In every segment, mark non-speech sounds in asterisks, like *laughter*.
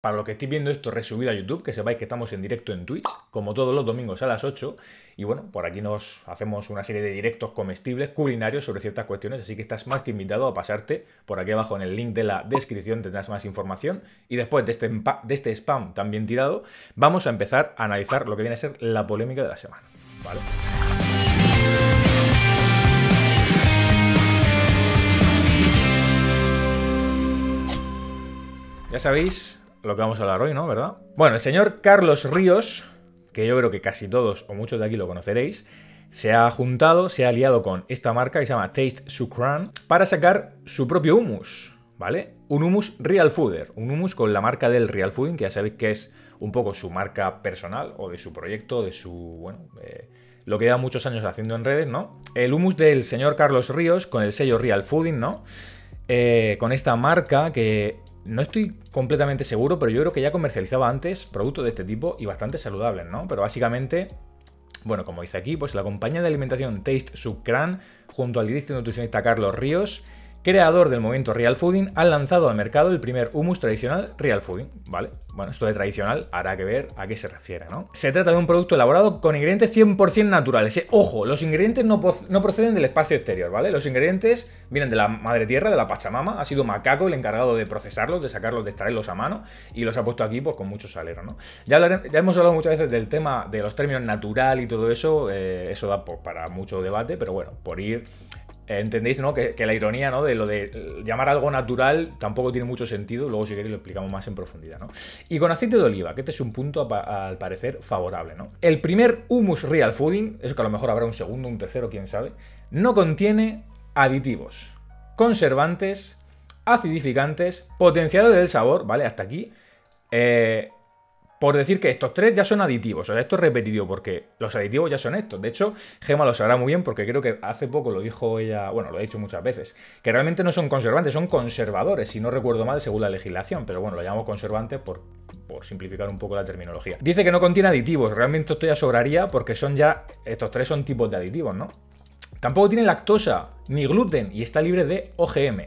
Para lo que estéis viendo esto resumido a YouTube, que sepáis que estamos en directo en Twitch, como todos los domingos a las 8. Y bueno, por aquí nos hacemos una serie de directos comestibles, culinarios sobre ciertas cuestiones, así que estás más que invitado a pasarte. Por aquí abajo en el link de la descripción tendrás más información. Y después de este, de este spam también tirado, vamos a empezar a analizar lo que viene a ser la polémica de la semana. ¿Vale? Ya sabéis, lo que vamos a hablar hoy, ¿no? ¿Verdad? Bueno, el señor Carlos Ríos, que yo creo que casi todos o muchos de aquí lo conoceréis, se ha juntado, se ha aliado con esta marca que se llama Taste Sucran para sacar su propio humus, ¿vale? Un humus Real Fooder, un humus con la marca del Real Fooding, que ya sabéis que es un poco su marca personal o de su proyecto, de su, bueno, lo que lleva muchos años haciendo en redes, ¿no? El humus del señor Carlos Ríos con el sello Real Fooding, ¿no? Eh, con esta marca que no estoy completamente seguro, pero yo creo que ya comercializaba antes productos de este tipo y bastante saludables, ¿no? Pero básicamente bueno, como dice aquí, pues la compañía de alimentación Taste Subcran, junto al nutricionista Carlos Ríos, creador del movimiento Real Fooding, ha lanzado al mercado el primer humus tradicional Real Fooding, ¿vale? Bueno, esto de tradicional hará que ver a qué se refiere, ¿no? Se trata de un producto elaborado con ingredientes 100% naturales. Eh, ojo, los ingredientes no, proceden del espacio exterior, ¿vale? Los ingredientes vienen de la madre tierra, de la Pachamama, ha sido Macaco el encargado de procesarlos, de sacarlos, de extraerlos a mano y los ha puesto aquí pues con mucho salero, ¿no? Ya, ya hemos hablado muchas veces del tema de los términos natural y todo eso, eh, eso da pues, para mucho debate, pero bueno, por ir entendéis, ¿no? Que, la ironía, ¿no? De lo de eh, llamar algo natural tampoco tiene mucho sentido. Luego, si queréis, lo explicamos más en profundidad, ¿no? Y con aceite de oliva, que este es un punto al parecer favorable, ¿no? El primer humus real fooding, eso que a lo mejor habrá un segundo, un tercero, quién sabe, no contiene aditivos, conservantes, acidificantes, potenciadores del sabor, ¿vale? Hasta aquí. Eh, por decir que estos tres ya son aditivos. O sea, esto es repetido porque los aditivos ya son estos. De hecho, Gema lo sabrá muy bien porque creo que hace poco lo dijo ella, bueno, lo ha dicho muchas veces, que realmente no son conservantes, son conservadores, si no recuerdo mal, según la legislación. Pero bueno, lo llamo conservante por, simplificar un poco la terminología. Dice que no contiene aditivos. Realmente esto ya sobraría porque son ya, estos tres son tipos de aditivos, ¿no? Tampoco tiene lactosa ni gluten y está libre de OGM,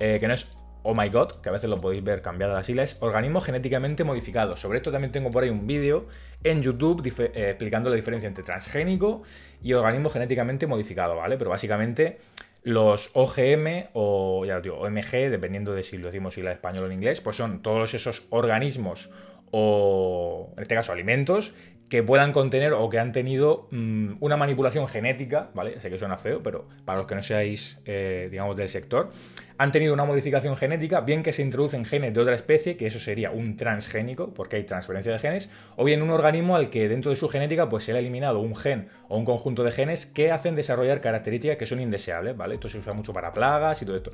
eh, que no es Oh My God, que a veces lo podéis ver cambiada las siglas, organismo genéticamente modificados. Sobre esto también tengo por ahí un vídeo en YouTube eh, explicando la diferencia entre transgénico y organismo genéticamente modificado, ¿vale? Pero básicamente los OGM o ya lo digo, OMG, dependiendo de si lo decimos en español o en inglés, pues son todos esos organismos o, en este caso, alimentos que puedan contener o que han tenido mm, una manipulación genética, ¿vale? Sé que suena feo, pero para los que no seáis, eh, digamos, del sector, han tenido una modificación genética, bien que se introducen genes de otra especie, que eso sería un transgénico, porque hay transferencia de genes, o bien un organismo al que dentro de su genética pues, se le ha eliminado un gen o un conjunto de genes que hacen desarrollar características que son indeseables, ¿vale? Esto se usa mucho para plagas y todo esto.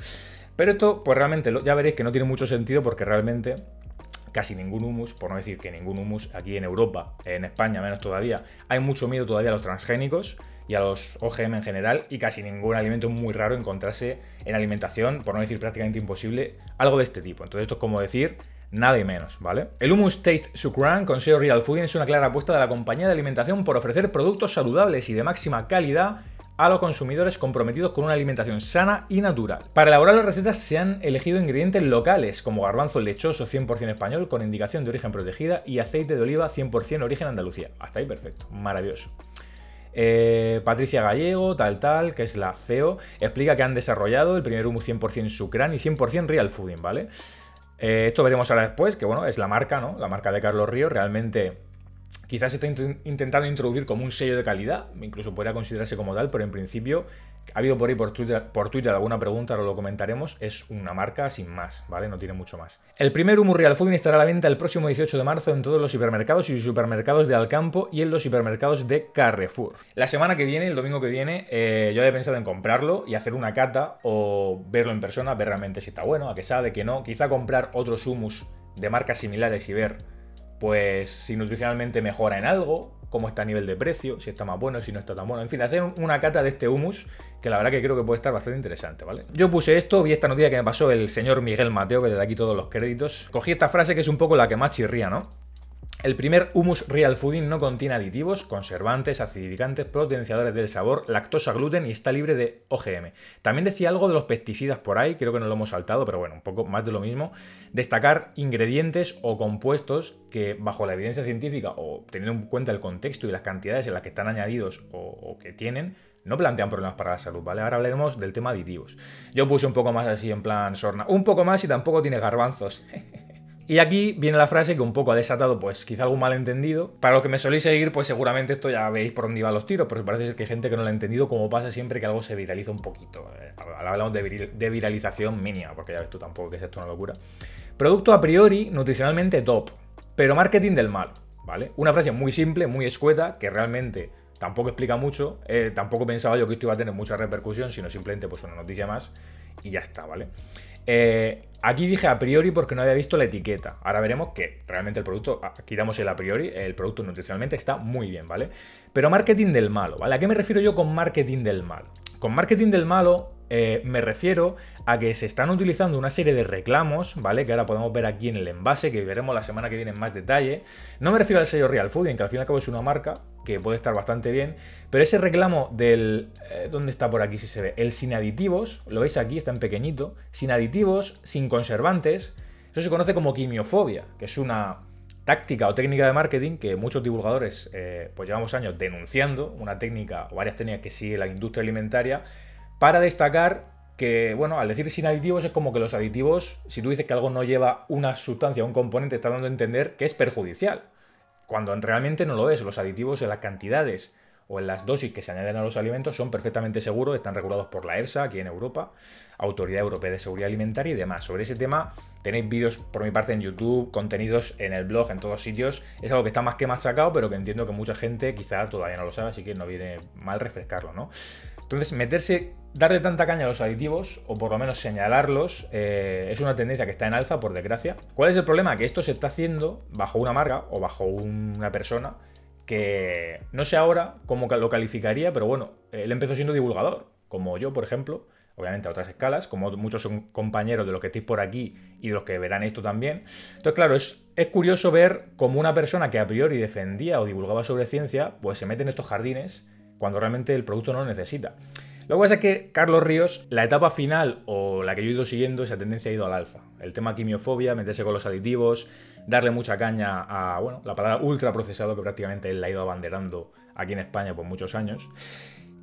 Pero esto, pues realmente, ya veréis que no tiene mucho sentido porque realmente casi ningún humus, por no decir que ningún humus aquí en Europa, en España menos todavía, hay mucho miedo todavía a los transgénicos y a los OGM en general, y casi ningún alimento muy raro encontrarse en alimentación, por no decir prácticamente imposible, algo de este tipo. Entonces esto es como decir nada y menos, ¿vale? El Humus Taste Sukran con Real food es una clara apuesta de la compañía de alimentación por ofrecer productos saludables y de máxima calidad a los consumidores comprometidos con una alimentación sana y natural. Para elaborar las recetas se han elegido ingredientes locales como garbanzo lechoso 100% español con indicación de origen protegida y aceite de oliva 100% origen Andalucía. Hasta ahí perfecto, maravilloso. Eh, Patricia Gallego, tal tal, que es la CEO, explica que han desarrollado el primer humo 100% sucrán y 100% Real Fooding, ¿vale? Eh, esto veremos ahora después, que bueno, es la marca, ¿no? La marca de Carlos Río, realmente quizás está intentando introducir como un sello de calidad, incluso podría considerarse como tal, pero en principio ha habido por ahí por Twitter, alguna pregunta, lo comentaremos, es una marca sin más, ¿vale? No tiene mucho más. El primer humo Real Fooding estará a la venta el próximo 18 de marzo en todos los supermercados y supermercados de Alcampo y en los supermercados de Carrefour. La semana que viene, el domingo que viene, eh, yo he pensado en comprarlo y hacer una cata o verlo en persona, ver realmente si está bueno, a que sabe, que no, quizá comprar otros humus de marcas similares y ver pues si nutricionalmente mejora en algo, cómo está a nivel de precio, si está más bueno, si no está tan bueno. En fin, hacer una cata de este humus que la verdad que creo que puede estar bastante interesante, ¿vale? Yo puse esto, vi esta noticia que me pasó el señor Miguel Mateo, que le da aquí todos los créditos. Cogí esta frase que es un poco la que más chirría, ¿no? El primer humus real fooding no contiene aditivos, conservantes, acidificantes, potenciadores del sabor, lactosa, gluten y está libre de OGM. También decía algo de los pesticidas por ahí, creo que no lo hemos saltado, pero bueno, un poco más de lo mismo. Destacar ingredientes o compuestos que bajo la evidencia científica o teniendo en cuenta el contexto y las cantidades en las que están añadidos o, que tienen, no plantean problemas para la salud, ¿vale? Ahora hablaremos del tema aditivos. Yo puse un poco más así en plan sorna. Un poco más y tampoco tiene garbanzos. *laughs* Y aquí viene la frase que un poco ha desatado, pues quizá algún malentendido. Para lo que me soléis seguir, pues seguramente esto ya veis por dónde iban los tiros, porque parece que hay gente que no lo ha entendido, como pasa siempre que algo se viraliza un poquito. Eh. Hablamos de, viralización mínima, porque ya ves tú tampoco que es esto una locura. Producto a priori nutricionalmente top, pero marketing del mal, ¿vale? Una frase muy simple, muy escueta, que realmente tampoco explica mucho. Eh, tampoco pensaba yo que esto iba a tener mucha repercusión, sino simplemente pues una noticia más y ya está, ¿vale? Eh, Aquí dije a priori porque no había visto la etiqueta. Ahora veremos que realmente el producto, ah, aquí damos el a priori, el producto nutricionalmente está muy bien, ¿vale? Pero marketing del malo, ¿vale? ¿A qué me refiero yo con marketing del malo? Con marketing del malo eh, me refiero a que se están utilizando una serie de reclamos, ¿vale? Que ahora podemos ver aquí en el envase, que veremos la semana que viene en más detalle. No me refiero al sello Real Fooding, que al fin y al cabo es una marca que puede estar bastante bien, pero ese reclamo del... Eh, ¿Dónde está por aquí si se ve? El sin aditivos, lo veis aquí, está en pequeñito, sin aditivos, sin conservantes, eso se conoce como quimiofobia, que es una táctica o técnica de marketing que muchos divulgadores eh, pues llevamos años denunciando, una técnica o varias técnicas que sigue la industria alimentaria, para destacar que, bueno, al decir sin aditivos es como que los aditivos, si tú dices que algo no lleva una sustancia, o un componente, está dando a entender que es perjudicial, cuando realmente no lo es. Los aditivos en las cantidades o en las dosis que se añaden a los alimentos son perfectamente seguros, están regulados por la ERSA aquí en Europa, Autoridad Europea de Seguridad Alimentaria y demás. Sobre ese tema tenéis vídeos por mi parte en YouTube, contenidos en el blog, en todos sitios. Es algo que está más que machacado, pero que entiendo que mucha gente quizá todavía no lo sabe, así que no viene mal refrescarlo, ¿no? Entonces, meterse Darle tanta caña a los aditivos, o por lo menos señalarlos, eh, es una tendencia que está en alza, por desgracia. ¿Cuál es el problema? Que esto se está haciendo bajo una marca o bajo una persona que no sé ahora cómo lo calificaría, pero bueno, él empezó siendo divulgador, como yo, por ejemplo, obviamente a otras escalas, como muchos son compañeros de los que estáis por aquí y de los que verán esto también. Entonces, claro, es, es curioso ver cómo una persona que a priori defendía o divulgaba sobre ciencia, pues se mete en estos jardines cuando realmente el producto no lo necesita. Lo que pasa es que Carlos Ríos, la etapa final o la que yo he ido siguiendo, esa tendencia ha ido al alfa. El tema quimiofobia, meterse con los aditivos, darle mucha caña a, bueno, la palabra ultraprocesado que prácticamente él la ha ido abanderando aquí en España por muchos años.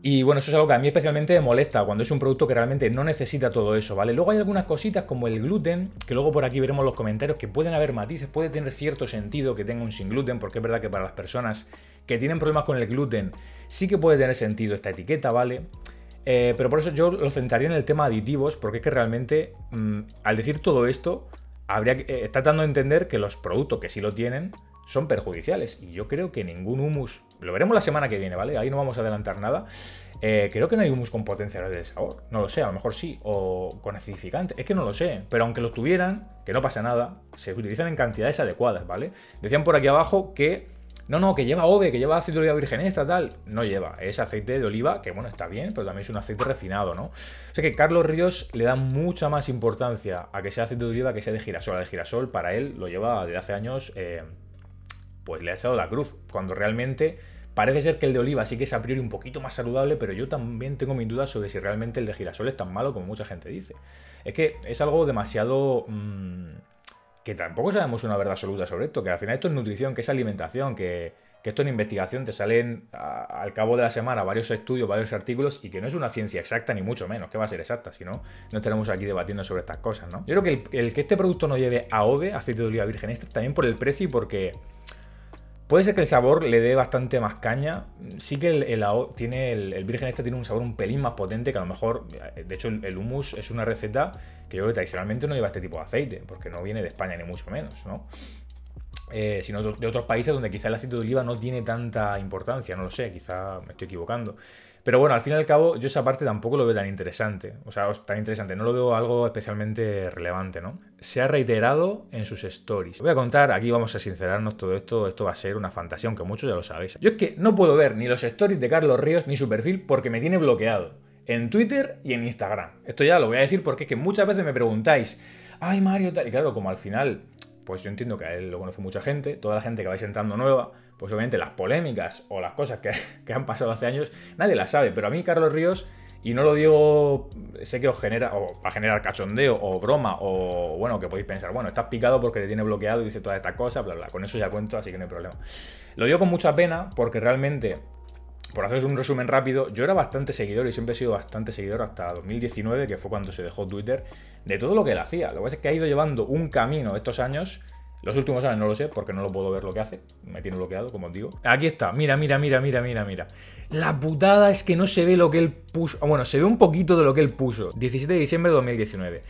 Y bueno, eso es algo que a mí especialmente me molesta cuando es un producto que realmente no necesita todo eso, ¿vale? Luego hay algunas cositas como el gluten, que luego por aquí veremos los comentarios, que pueden haber matices, puede tener cierto sentido que tenga un sin gluten, porque es verdad que para las personas que tienen problemas con el gluten sí que puede tener sentido esta etiqueta, ¿vale? Eh, pero por eso yo lo centraría en el tema aditivos, porque es que realmente mm, al decir todo esto, habría que, eh, tratando de entender que los productos que sí lo tienen son perjudiciales. Y yo creo que ningún humus, lo veremos la semana que viene, ¿vale? Ahí no vamos a adelantar nada. Eh, creo que no hay humus con potenciador de sabor. No lo sé, a lo mejor sí. O con acidificante. Es que no lo sé. Pero aunque lo tuvieran, que no pasa nada, se utilizan en cantidades adecuadas, ¿vale? Decían por aquí abajo que no, no, que lleva ove, que lleva aceite de oliva virgen extra, tal. No lleva, es aceite de oliva, que bueno, está bien, pero también es un aceite refinado, ¿no? O sea que Carlos Ríos le da mucha más importancia a que sea aceite de oliva que sea de girasol. El girasol para él lo lleva desde hace años, eh, pues le ha echado la cruz, cuando realmente... Parece ser que el de oliva sí que es a priori un poquito más saludable, pero yo también tengo mis dudas sobre si realmente el de girasol es tan malo como mucha gente dice. Es que es algo demasiado... Mm, que tampoco sabemos una verdad absoluta sobre esto, que al final esto es nutrición, que es alimentación, que, esto en investigación te salen al cabo de la semana varios estudios, varios artículos y que no es una ciencia exacta ni mucho menos, que va a ser exacta, si no, no estaremos aquí debatiendo sobre estas cosas, ¿no? Yo creo que el, que este producto no lleve AOVE, aceite de oliva virgen extra, también por el precio y porque... Puede ser que el sabor le dé bastante más caña. Sí que el, tiene el, virgen extra tiene un sabor un pelín más potente que a lo mejor, de hecho el, hummus es una receta que yo creo que tradicionalmente no lleva este tipo de aceite, porque no viene de España ni mucho menos, ¿no? Eh, sino de otros países donde quizá el aceite de oliva no tiene tanta importancia, no lo sé, quizá me estoy equivocando. Pero bueno, al fin y al cabo, yo esa parte tampoco lo veo tan interesante. O sea, tan interesante, no lo veo algo especialmente relevante, ¿no? Se ha reiterado en sus stories. voy a contar, aquí vamos a sincerarnos todo esto, esto va a ser una fantasía, aunque muchos ya lo sabéis. Yo es que no puedo ver ni los stories de Carlos Ríos ni su perfil porque me tiene bloqueado en Twitter y en Instagram. Esto ya lo voy a decir porque es que muchas veces me preguntáis, ay Mario, y claro, como al final, pues yo entiendo que a él lo conoce mucha gente, toda la gente que vais entrando nueva, pues obviamente las polémicas o las cosas que, *laughs* que han pasado hace años, nadie las sabe, pero a mí Carlos Ríos... Y no lo digo, sé que os genera, o va a generar cachondeo o broma, o bueno, que podéis pensar, bueno, estás picado porque te tiene bloqueado y dice todas estas cosas, bla, bla. Con eso ya cuento, así que no hay problema. Lo digo con mucha pena porque realmente por hacer un resumen rápido, yo era bastante seguidor y siempre he sido bastante seguidor hasta 2019, que fue cuando se dejó Twitter, de todo lo que él hacía. Lo que pasa es que ha ido llevando un camino estos años. Los últimos años no lo sé porque no lo puedo ver lo que hace. Me tiene bloqueado, como os digo. Aquí está. Mira, mira, mira, mira, mira, mira. La putada es que no se ve lo que él puso. Bueno, se ve un poquito de lo que él puso. 17 de diciembre de 2019.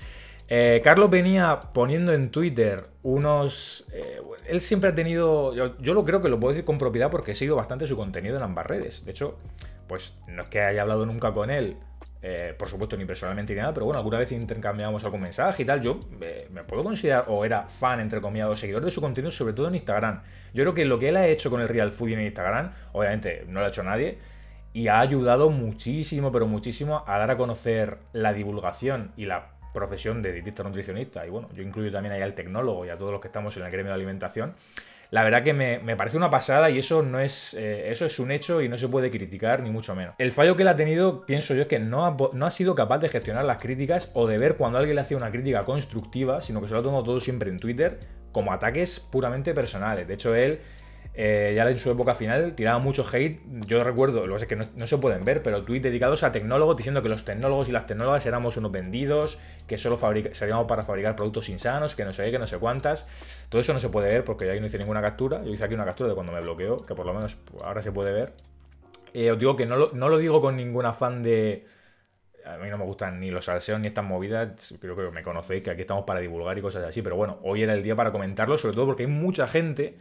Eh, Carlos venía poniendo en Twitter unos... Eh, él siempre ha tenido... Yo, lo creo que lo puedo decir con propiedad porque he seguido bastante su contenido en ambas redes. De hecho, pues no es que haya hablado nunca con él, eh, por supuesto, ni personalmente ni nada, pero bueno, alguna vez intercambiamos algún mensaje y tal. Yo me puedo considerar, o era fan, entre comillas, o seguidor de su contenido, sobre todo en Instagram. Yo creo que lo que él ha hecho con el Real Food en Instagram, obviamente no lo ha hecho nadie, y ha ayudado muchísimo, pero muchísimo a dar a conocer la divulgación y la profesión de dietista nutricionista, y bueno, yo incluyo también ahí al tecnólogo y a todos los que estamos en el gremio de alimentación, la verdad que me, parece una pasada y eso no es eh, eso es un hecho y no se puede criticar ni mucho menos. El fallo que él ha tenido, pienso yo, es que no ha, no ha sido capaz de gestionar las críticas o de ver cuando alguien le hacía una crítica constructiva, sino que se lo ha tomado todo siempre en Twitter como ataques puramente personales. De hecho, él eh, ya en su época final tiraba mucho hate. Yo recuerdo, lo que es que no, se pueden ver, pero tweets dedicados a tecnólogos diciendo que los tecnólogos y las tecnólogas éramos unos vendidos, que solo salíamos para fabricar productos insanos, que no sé qué, que no sé cuántas. Todo eso no se puede ver porque yo ahí no hice ninguna captura. Yo hice aquí una captura de cuando me bloqueó, que por lo menos ahora se puede ver. Eh, os digo que no lo, no lo digo con ningún afán de a mí no me gustan ni los salseos ni estas movidas. Creo que me conocéis que aquí estamos para divulgar y cosas así. Pero bueno, hoy era el día para comentarlo, sobre todo porque hay mucha gente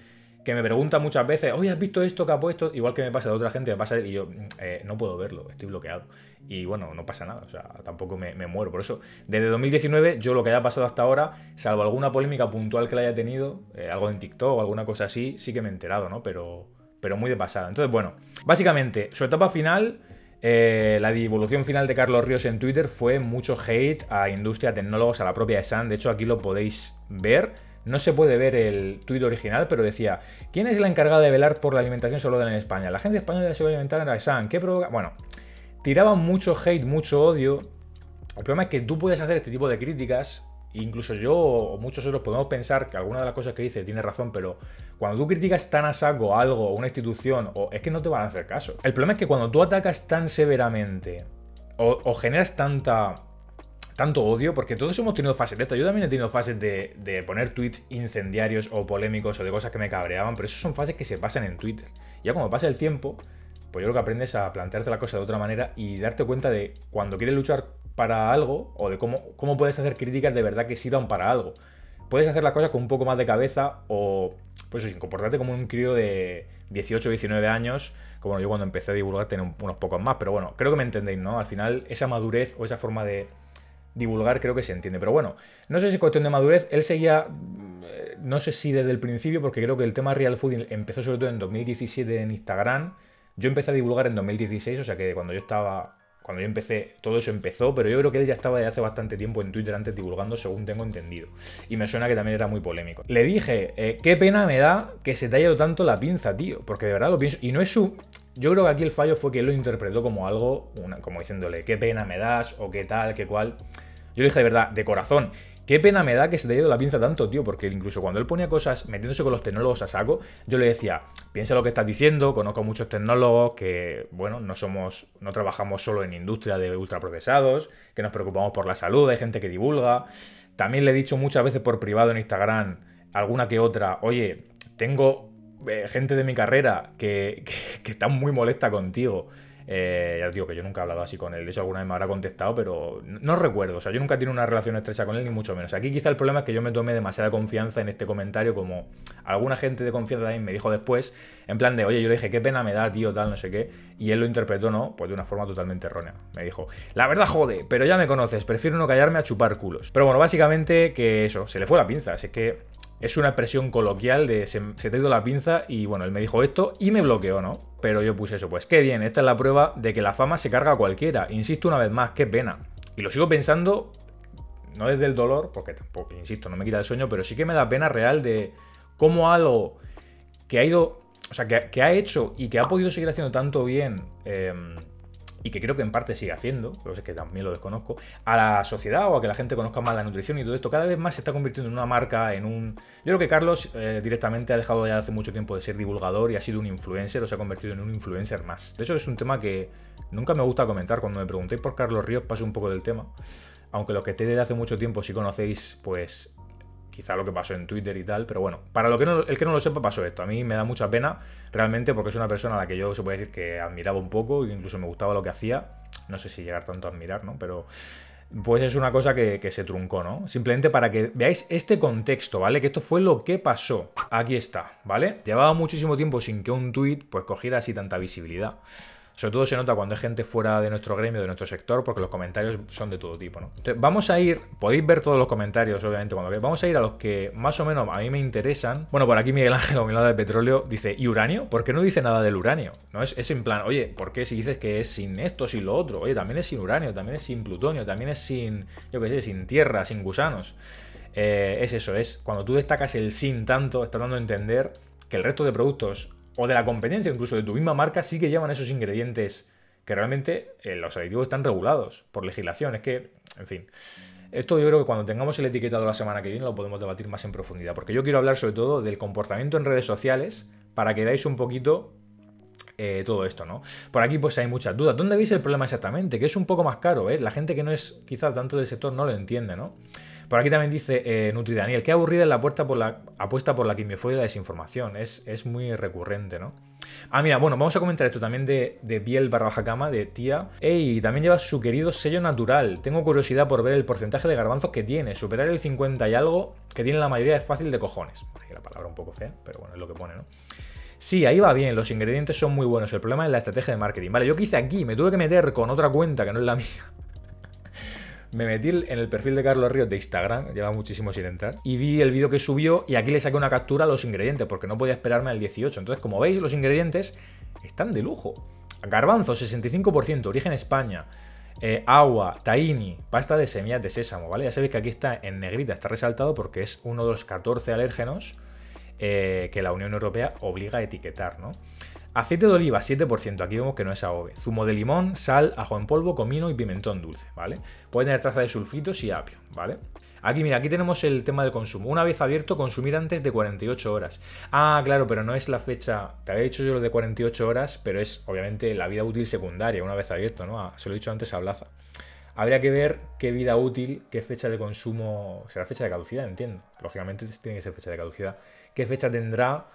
que me pregunta muchas veces, oye, ¿has visto esto que ha puesto? Igual que me pasa a otra gente, me pasa y yo, mm, eh, no puedo verlo, estoy bloqueado. Y bueno, no pasa nada, o sea, tampoco me, muero. Por eso, desde 2019, yo lo que haya pasado hasta ahora, salvo alguna polémica puntual que la haya tenido, eh, algo en TikTok o alguna cosa así, sí que me he enterado, ¿no? Pero, pero muy de pasada. Entonces, bueno, básicamente, su etapa final... Eh, la divulgación final de Carlos Ríos en Twitter fue mucho hate a industria, tecnólogos, a la propia e SAN. De hecho, aquí lo podéis ver. No se puede ver el tuit original, pero decía, ¿quién es la encargada de velar por la alimentación saludable en España? La Agencia Española de Seguridad Alimentaria, la AESAN. ¿qué provoca? Bueno, tiraba mucho hate, mucho odio. El problema es que tú puedes hacer este tipo de críticas, incluso yo o muchos otros podemos pensar que alguna de las cosas que dice tiene razón, pero cuando tú criticas tan a saco algo, o una institución, o es que no te van a hacer caso. El problema es que cuando tú atacas tan severamente o generas tanta tanto odio, porque todos hemos tenido fases de esto. Yo también he tenido fases de, poner tweets incendiarios o polémicos o de cosas que me cabreaban, pero eso son fases que se pasan en Twitter. Ya como pasa el tiempo, pues yo creo que aprendes a plantearte la cosa de otra manera y darte cuenta de cuando quieres luchar para algo o de cómo, cómo puedes hacer críticas de verdad que sirvan para algo. Puedes hacer la cosa con un poco más de cabeza o, pues sin comportarte como un crío de 18, o 19 años, como yo cuando empecé a divulgar tenía unos pocos más, pero bueno, creo que me entendéis, ¿no? Al final esa madurez o esa forma de divulgar, creo que se entiende. Pero bueno, no sé si es cuestión de madurez, él seguía, mm, no sé si desde el principio, porque creo que el tema real food empezó sobre todo en 2017 en Instagram. Yo empecé a divulgar en 2016, o sea que cuando yo estaba, cuando yo empecé, todo eso empezó, pero yo creo que él ya estaba de hace bastante tiempo en Twitter antes divulgando, según tengo entendido. Y me suena que también era muy polémico. Le dije, eh, qué pena me da que se te haya dado tanto la pinza, tío, porque de verdad lo pienso. Y no es su... Yo creo que aquí el fallo fue que él lo interpretó como algo, como diciéndole, qué pena me das, o qué tal, qué cual. Yo le dije de verdad, de corazón, Qué pena me da que se te haya ido la pinza tanto, tío, porque incluso cuando él ponía cosas metiéndose con los tecnólogos a saco, yo le decía, piensa lo que estás diciendo, conozco muchos tecnólogos que, bueno, no somos, no trabajamos solo en industria de ultraprocesados, que nos preocupamos por la salud, hay gente que divulga. También le he dicho muchas veces por privado en Instagram, alguna que otra, oye, tengo eh, gente de mi carrera que, que, que está muy molesta contigo eh, ya digo que yo nunca he hablado así con él. De hecho, alguna vez me habrá contestado, pero no recuerdo. O sea, yo nunca he tenido una relación estrecha con él, ni mucho menos. Aquí quizá el problema es que yo me tomé demasiada confianza en este comentario, como alguna gente de confianza también me dijo después, en plan de, oye, yo le dije, qué pena me da, tío, tal, no sé qué. Y él lo interpretó, ¿no? Pues de una forma totalmente errónea. Me dijo, la verdad jode, pero ya me conoces, prefiero no callarme a chupar culos. Pero bueno, básicamente que eso, se le fue la pinza. Así que es una expresión coloquial de se, te te ido la pinza y bueno, él me dijo esto y me bloqueó, ¿no? Pero yo puse eso, pues qué bien, esta es la prueba de que la fama se carga a cualquiera. Insisto una vez más, qué pena. Y lo sigo pensando, no desde el dolor, porque tampoco, insisto, no me quita el sueño, pero sí que me da pena real de cómo algo que ha ido, o sea, que, ha hecho y que ha podido seguir haciendo tanto bien eh, y que creo que en parte sigue haciendo, pero es que también lo desconozco, a la sociedad o a que la gente conozca más la nutrición y todo esto, cada vez más se está convirtiendo en una marca, en un... Yo creo que Carlos eh, directamente ha dejado ya hace mucho tiempo de ser divulgador y ha sido un influencer o se ha convertido en un influencer más. De hecho, es un tema que nunca me gusta comentar. Cuando me preguntéis por Carlos Ríos, paso un poco del tema. Aunque los que te desde hace mucho tiempo, si conocéis, pues quizá lo que pasó en Twitter y tal, pero bueno, para lo que el que no lo sepa pasó esto. A mí me da mucha pena realmente porque es una persona a la que yo se puede decir que admiraba un poco e incluso me gustaba lo que hacía. No sé si llegar tanto a admirar, ¿no? Pero pues es una cosa que, se truncó, ¿no? Simplemente para que veáis este contexto, ¿vale? Que esto fue lo que pasó. Aquí está, ¿vale? Llevaba muchísimo tiempo sin que un tweet pues cogiera así tanta visibilidad. Sobre todo se nota cuando hay gente fuera de nuestro gremio, de nuestro sector, porque los comentarios son de todo tipo, ¿no? Entonces, vamos a ir, podéis ver todos los comentarios, obviamente, cuando veáis, Vamos a ir a los que más o menos a mí me interesan. Bueno, por aquí Miguel Ángel lado *laughs* de Petróleo dice, ¿y uranio? ¿Por qué no dice nada del uranio? No es, en plan, oye, ¿por qué si dices que es sin esto, sin lo otro? Oye, también es sin uranio, también es sin plutonio, también es sin, yo qué sé, sin tierra, sin gusanos. Eh, es eso, es cuando tú destacas el sin tanto, estás dando a entender que el resto de productos o de la competencia, incluso de tu misma marca, sí que llevan esos ingredientes que realmente eh, los aditivos están regulados por legislación. Es que, en fin. Esto yo creo que cuando tengamos el etiquetado la semana que viene lo podemos debatir más en profundidad, porque yo quiero hablar sobre todo del comportamiento en redes sociales para que veáis un poquito eh, todo esto, ¿no? Por aquí pues hay muchas dudas. ¿Dónde veis el problema exactamente? Que es un poco más caro, ¿eh? La gente que no es quizás tanto del sector no lo entiende, ¿no? Por aquí también dice eh, Nutri Daniel, qué aburrida es la, puerta por la apuesta por la quimiofobia y la desinformación. Es, muy recurrente, ¿no? Ah, mira, bueno, vamos a comentar esto también de, de piel barra baja cama, de tía. Ey, también lleva su querido sello natural. Tengo curiosidad por ver el porcentaje de garbanzos que tiene. Superar el 50 y algo que tiene la mayoría es fácil de cojones. La palabra un poco fea, pero bueno, es lo que pone, ¿no? Sí, ahí va bien, los ingredientes son muy buenos. El problema es la estrategia de marketing. Vale, yo quise aquí, me tuve que meter con otra cuenta que no es la mía me metí en el perfil de Carlos Ríos de Instagram, lleva muchísimo sin entrar, y vi el vídeo que subió y aquí le saqué una captura a los ingredientes, porque no podía esperarme al 18. Entonces, como veis, los ingredientes están de lujo. Garbanzo, 65%, origen España. Eh, agua, tahini, pasta de semillas de sésamo, ¿vale? Ya sabéis que aquí está en negrita, está resaltado porque es uno de los 14 alérgenos eh, que la Unión Europea obliga a etiquetar, ¿no? Aceite de oliva, 7%. Aquí vemos que no es AOVE. Zumo de limón, sal, ajo en polvo, comino y pimentón dulce, ¿vale? Puede tener traza de sulfitos y apio, ¿vale? Aquí, mira, aquí tenemos el tema del consumo. Una vez abierto, consumir antes de 48 horas. Ah, claro, pero no es la fecha. Te había dicho yo lo de 48 horas, pero es obviamente la vida útil secundaria, una vez abierto, ¿no? Ah, se lo he dicho antes a Blaza. Habría que ver qué vida útil, qué fecha de consumo. Será fecha de caducidad, entiendo. Lógicamente tiene que ser fecha de caducidad. ¿Qué fecha tendrá?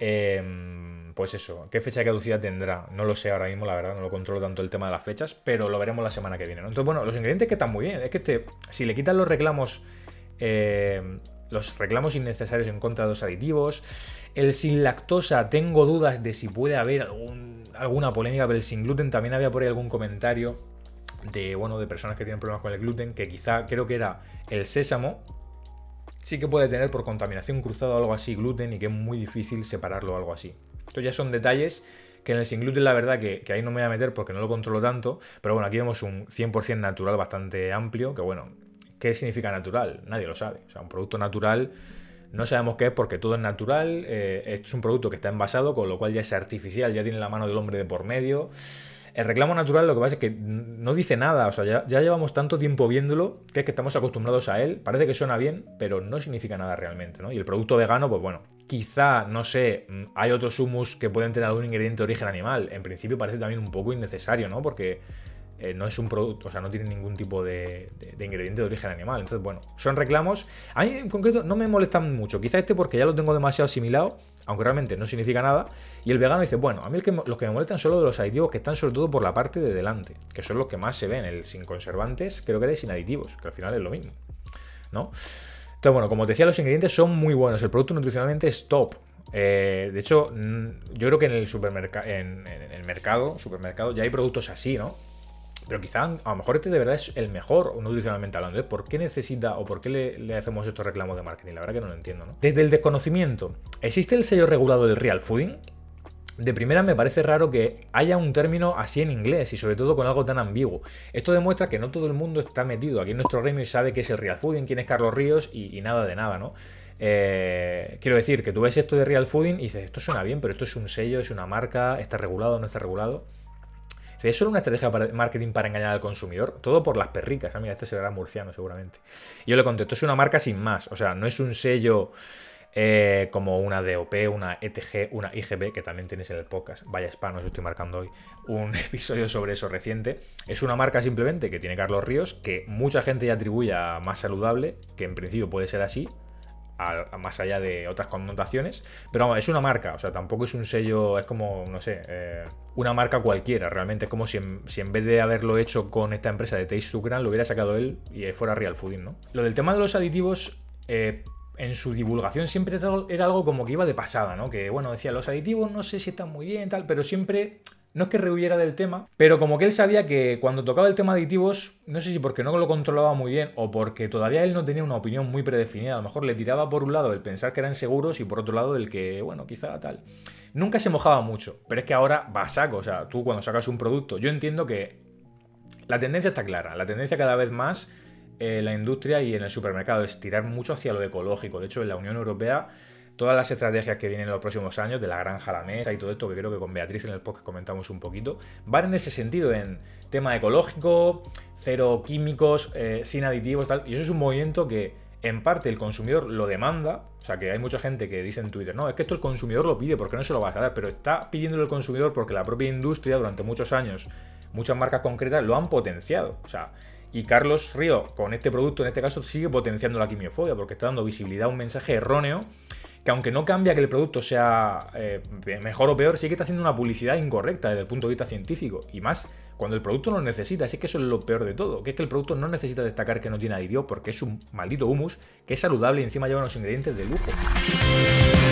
Eh, pues eso, ¿qué fecha de caducidad tendrá? No lo sé ahora mismo, la verdad, no lo controlo tanto el tema de las fechas, pero lo veremos la semana que viene. Entonces, bueno, los ingredientes que están muy bien. Es que este, si le quitan los reclamos. Em, los reclamos innecesarios en contra de los aditivos. El sin lactosa, tengo dudas de si puede haber alguna polémica, pero el sin gluten también había por ahí algún comentario de, bueno, de personas que tienen problemas con el gluten, que quizá creo que era el sésamo, sí que puede tener por contaminación cruzada o algo así gluten y que es muy difícil separarlo o algo así. Esto ya son detalles que en el sin gluten la verdad que, ahí no me voy a meter porque no lo controlo tanto, pero bueno, aquí vemos un 100% natural bastante amplio, que bueno, ¿qué significa natural? Nadie lo sabe. O sea, un producto natural no sabemos qué es porque todo es natural, eh, es un producto que está envasado, con lo cual ya es artificial, ya tiene la mano del hombre de por medio. El reclamo natural lo que pasa es que no dice nada, o sea, ya, llevamos tanto tiempo viéndolo que es que estamos acostumbrados a él, parece que suena bien, pero no significa nada realmente, ¿no? Y el producto vegano, pues bueno, quizá, no sé, mm, hay otros humus que pueden tener algún ingrediente de origen animal, en principio parece también un poco innecesario, ¿no? Porque eh, no es un producto, o sea, no tiene ningún tipo de, ingrediente de origen animal. Entonces, bueno, son reclamos. A mí en concreto no me molestan mucho. Quizá este porque ya lo tengo demasiado asimilado, aunque realmente no significa nada. Y el vegano dice, bueno, a mí que, los que me molestan son los de los aditivos que están sobre todo por la parte de delante, que son los que más se ven, el sin conservantes, creo que era sin aditivos, que al final es lo mismo, ¿no? Entonces, bueno, como te decía, los ingredientes son muy buenos. El producto nutricionalmente es top. Eh, de hecho, mm, yo creo que en el supermercado, en el mercado, supermercado, ya hay productos así, ¿no? Pero quizá a lo mejor este de verdad es el mejor nutricionalmente hablando. ¿eh? ¿Por qué necesita o por qué le, hacemos estos reclamos de marketing? La verdad que no lo entiendo. ¿no? Desde el desconocimiento, ¿existe el sello regulado del real fooding? De primera me parece raro que haya un término así en inglés y sobre todo con algo tan ambiguo. Esto demuestra que no todo el mundo está metido aquí en nuestro reino y sabe qué es el real fooding, quién es Carlos Ríos y, nada de nada, ¿no? Eh, quiero decir que tú ves esto de real fooding y dices, esto suena bien, pero esto es un sello, es una marca, está regulado, no está regulado. ¿Es solo una estrategia de marketing para engañar al consumidor? Todo por las perricas. A ah, mira, este se verá murciano seguramente. Y yo le contesto, es una marca sin más. O sea, no es un sello eh, como una DOP, una ETG, una IGB, que también tiene en el podcast. Vaya spam, os estoy marcando hoy un *laughs* episodio sobre eso reciente. Es una marca simplemente que tiene Carlos Ríos, que mucha gente ya atribuye a más saludable, que en principio puede ser así, más allá de otras connotaciones. Pero es una marca, o sea, tampoco es un sello, es como, no sé, eh, una marca cualquiera, realmente es como si en, vez de haberlo hecho con esta empresa de Taste Sucran, lo hubiera sacado él y fuera Real Fooding, ¿no? Lo del tema de los aditivos... Eh, en su divulgación siempre era algo como que iba de pasada, ¿no? Que bueno, decía, los aditivos no sé si están muy bien, tal, pero siempre no es que rehuyera del tema, pero como que él sabía que cuando tocaba el tema de aditivos, no sé si porque no lo controlaba muy bien o porque todavía él no tenía una opinión muy predefinida, a lo mejor le tiraba por un lado el pensar que eran seguros y por otro lado el que, bueno, quizá tal. Nunca se mojaba mucho, pero es que ahora va a saco, o sea, tú cuando sacas un producto, yo entiendo que la tendencia está clara, la tendencia cada vez más en eh, la industria y en el supermercado es tirar mucho hacia lo ecológico, de hecho en la Unión Europea todas las estrategias que vienen en los próximos años, de la granja a la mesa y todo esto, que creo que con Beatriz en el podcast comentamos un poquito, van en ese sentido, en tema ecológico, cero químicos, eh, sin aditivos, tal. Y eso es un movimiento que en parte el consumidor lo demanda, o sea que hay mucha gente que dice en Twitter, no, es que esto el consumidor lo pide porque no se lo va a dar, pero está pidiéndolo el consumidor porque la propia industria durante muchos años, muchas marcas concretas lo han potenciado, o sea, y Carlos Río con este producto en este caso sigue potenciando la quimiofobia porque está dando visibilidad a un mensaje erróneo que aunque no cambia que el producto sea eh, mejor o peor, sí que está haciendo una publicidad incorrecta desde el punto de vista científico. Y más cuando el producto no necesita. Así que eso es lo peor de todo. Que es que el producto no necesita destacar que no tiene alivio porque es un maldito humus que es saludable y encima lleva unos ingredientes de lujo.